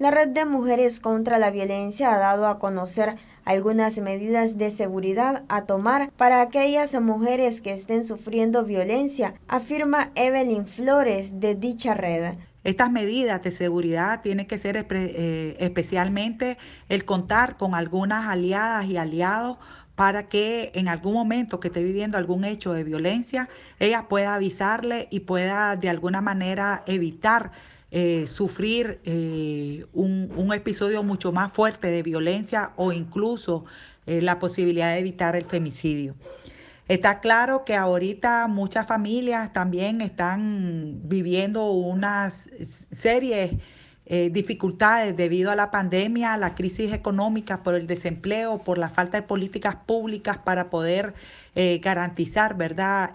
La Red de Mujeres contra la Violencia ha dado a conocer algunas medidas de seguridad a tomar para aquellas mujeres que estén sufriendo violencia, afirma Evelyn Flores de dicha red. Estas medidas de seguridad tienen que ser eh, especialmente el contar con algunas aliadas y aliados para que en algún momento que esté viviendo algún hecho de violencia, ella pueda avisarle y pueda de alguna manera evitar eh, sufrir eh, un, episodio mucho más fuerte de violencia o incluso eh, la posibilidad de evitar el femicidio. Está claro que ahorita muchas familias también están viviendo unas series de dificultades debido a la pandemia, a la crisis económica, por el desempleo, por la falta de políticas públicas para poder garantizar, ¿verdad?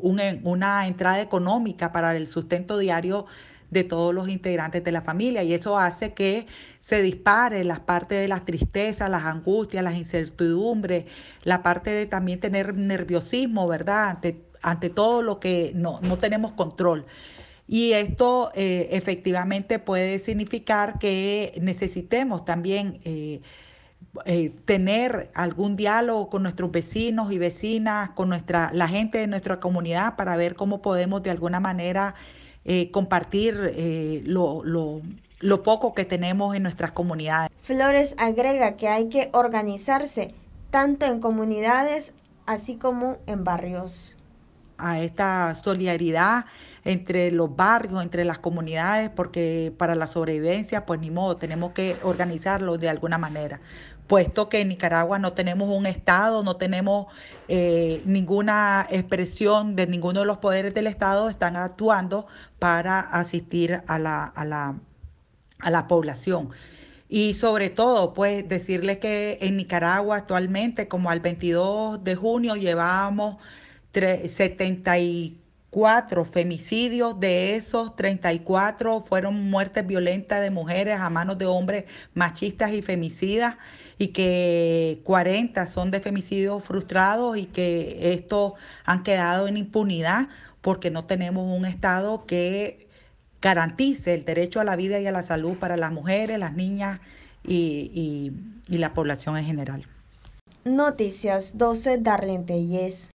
una, entrada económica para el sustento diario de todos los integrantes de la familia y eso hace que se dispare la parte de las tristezas, las angustias, las incertidumbres, la parte de también tener nerviosismo, ¿verdad? Ante, todo lo que no, tenemos control. Y esto eh, efectivamente puede significar que necesitemos también... Eh, eh, tener algún diálogo con nuestros vecinos y vecinas, con nuestra, la gente de nuestra comunidad para ver cómo podemos de alguna manera eh, compartir eh, lo, lo, lo poco que tenemos en nuestras comunidades. Flores agrega que hay que organizarse tanto en comunidades así como en barrios. A esta solidaridad entre los barrios, entre las comunidades, porque para la sobrevivencia, pues ni modo, tenemos que organizarlo de alguna manera puesto que en Nicaragua no tenemos un Estado, no tenemos eh, ninguna expresión de ninguno de los poderes del Estado, están actuando para asistir a la, a la población. Y sobre todo, pues decirles que en Nicaragua actualmente, como al 22 de junio, llevábamos 74 cuatro femicidios, de esos 34 fueron muertes violentas de mujeres a manos de hombres machistas y femicidas y que 40 son de femicidios frustrados y que estos han quedado en impunidad porque no tenemos un Estado que garantice el derecho a la vida y a la salud para las mujeres, las niñas y, la población en general. Noticias 12 Darlene Tellez.